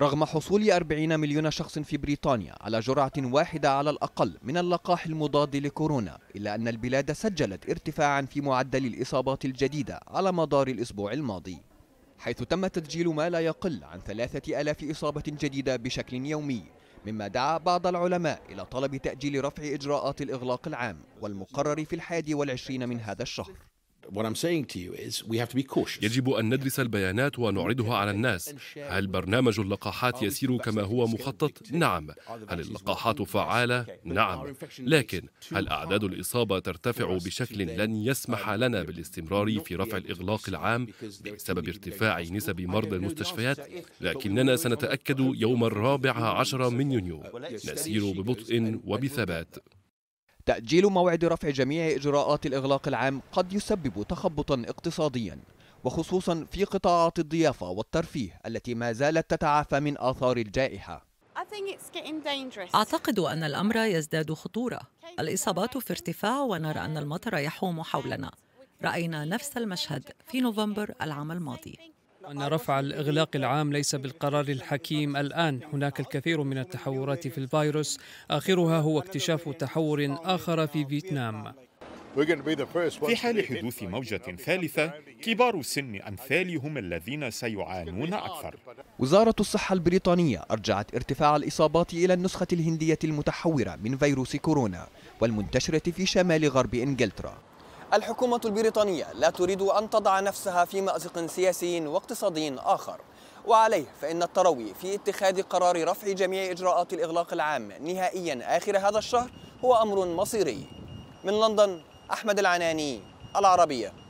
رغم حصول 40 مليون شخص في بريطانيا على جرعة واحدة على الأقل من اللقاح المضاد لكورونا إلا أن البلاد سجلت ارتفاعا في معدل الإصابات الجديدة على مدار الأسبوع الماضي حيث تم تسجيل ما لا يقل عن ثلاثة ألاف إصابة جديدة بشكل يومي مما دعا بعض العلماء إلى طلب تأجيل رفع إجراءات الإغلاق العام والمقرر في الحادي والعشرين من هذا الشهر يجب أن ندرس البيانات ونعرضها على الناس هل برنامج اللقاحات يسير كما هو مخطط؟ نعم هل اللقاحات فعالة؟ نعم لكن هل أعداد الإصابة ترتفع بشكل لن يسمح لنا بالاستمرار في رفع الإغلاق العام بسبب ارتفاع نسب مرضى المستشفيات؟ لكننا سنتأكد يوم الرابع عشر من يونيو نسير ببطء وبثبات تأجيل موعد رفع جميع إجراءات الإغلاق العام قد يسبب تخبطا اقتصاديا وخصوصا في قطاعات الضيافة والترفيه التي ما زالت تتعافى من آثار الجائحة أعتقد أن الأمر يزداد خطورة الإصابات في ارتفاع ونرى أن المطر يحوم حولنا رأينا نفس المشهد في نوفمبر العام الماضي أن رفع الإغلاق العام ليس بالقرار الحكيم الآن هناك الكثير من التحورات في الفيروس آخرها هو اكتشاف تحور آخر في فيتنام في حال حدوث موجة ثالثة كبار السن أمثالي هم الذين سيعانون أكثر وزارة الصحة البريطانية أرجعت ارتفاع الإصابات إلى النسخة الهندية المتحورة من فيروس كورونا والمنتشرة في شمال غرب إنجلترا الحكومة البريطانية لا تريد أن تضع نفسها في مأزق سياسي واقتصادي آخر وعليه فإن التروي في اتخاذ قرار رفع جميع إجراءات الإغلاق العام نهائيا آخر هذا الشهر هو أمر مصيري من لندن أحمد العناني العربية